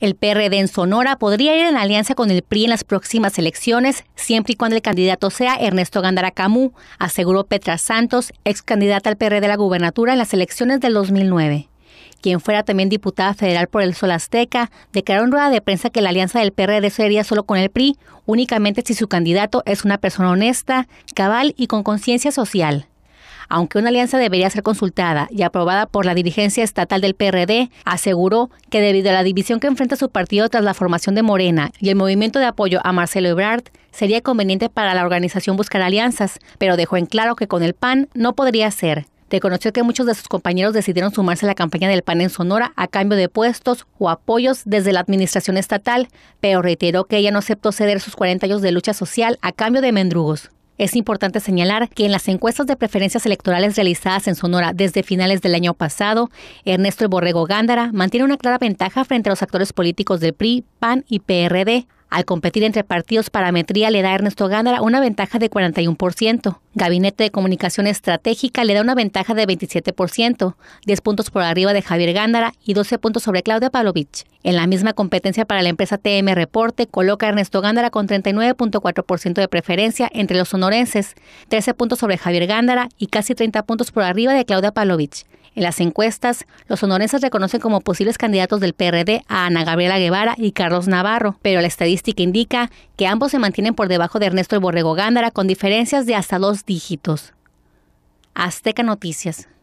El PRD en Sonora podría ir en alianza con el PRI en las próximas elecciones, siempre y cuando el candidato sea Ernesto Gándara Camú, aseguró Petra Santos, ex candidata al PRD de la gubernatura en las elecciones del 2009. Quien fuera también diputada federal por el Sol Azteca, declaró en rueda de prensa que la alianza del PRD sería solo con el PRI, únicamente si su candidato es una persona honesta, cabal y con conciencia social aunque una alianza debería ser consultada y aprobada por la dirigencia estatal del PRD, aseguró que debido a la división que enfrenta su partido tras la formación de Morena y el movimiento de apoyo a Marcelo Ebrard, sería conveniente para la organización buscar alianzas, pero dejó en claro que con el PAN no podría ser. Reconoció que muchos de sus compañeros decidieron sumarse a la campaña del PAN en Sonora a cambio de puestos o apoyos desde la administración estatal, pero reiteró que ella no aceptó ceder sus 40 años de lucha social a cambio de mendrugos. Es importante señalar que en las encuestas de preferencias electorales realizadas en Sonora desde finales del año pasado, Ernesto Borrego Gándara mantiene una clara ventaja frente a los actores políticos del PRI, PAN y PRD, al competir entre partidos, Parametría le da a Ernesto Gándara una ventaja de 41%. Gabinete de Comunicación Estratégica le da una ventaja de 27%, 10 puntos por arriba de Javier Gándara y 12 puntos sobre Claudia Pavlovich. En la misma competencia para la empresa TM Reporte, coloca a Ernesto Gándara con 39.4% de preferencia entre los sonorenses, 13 puntos sobre Javier Gándara y casi 30 puntos por arriba de Claudia Pavlovich. En las encuestas, los sonorenses reconocen como posibles candidatos del PRD a Ana Gabriela Guevara y Carlos Navarro, pero la estadística indica que ambos se mantienen por debajo de Ernesto El Borrego Gándara con diferencias de hasta dos dígitos. Azteca Noticias.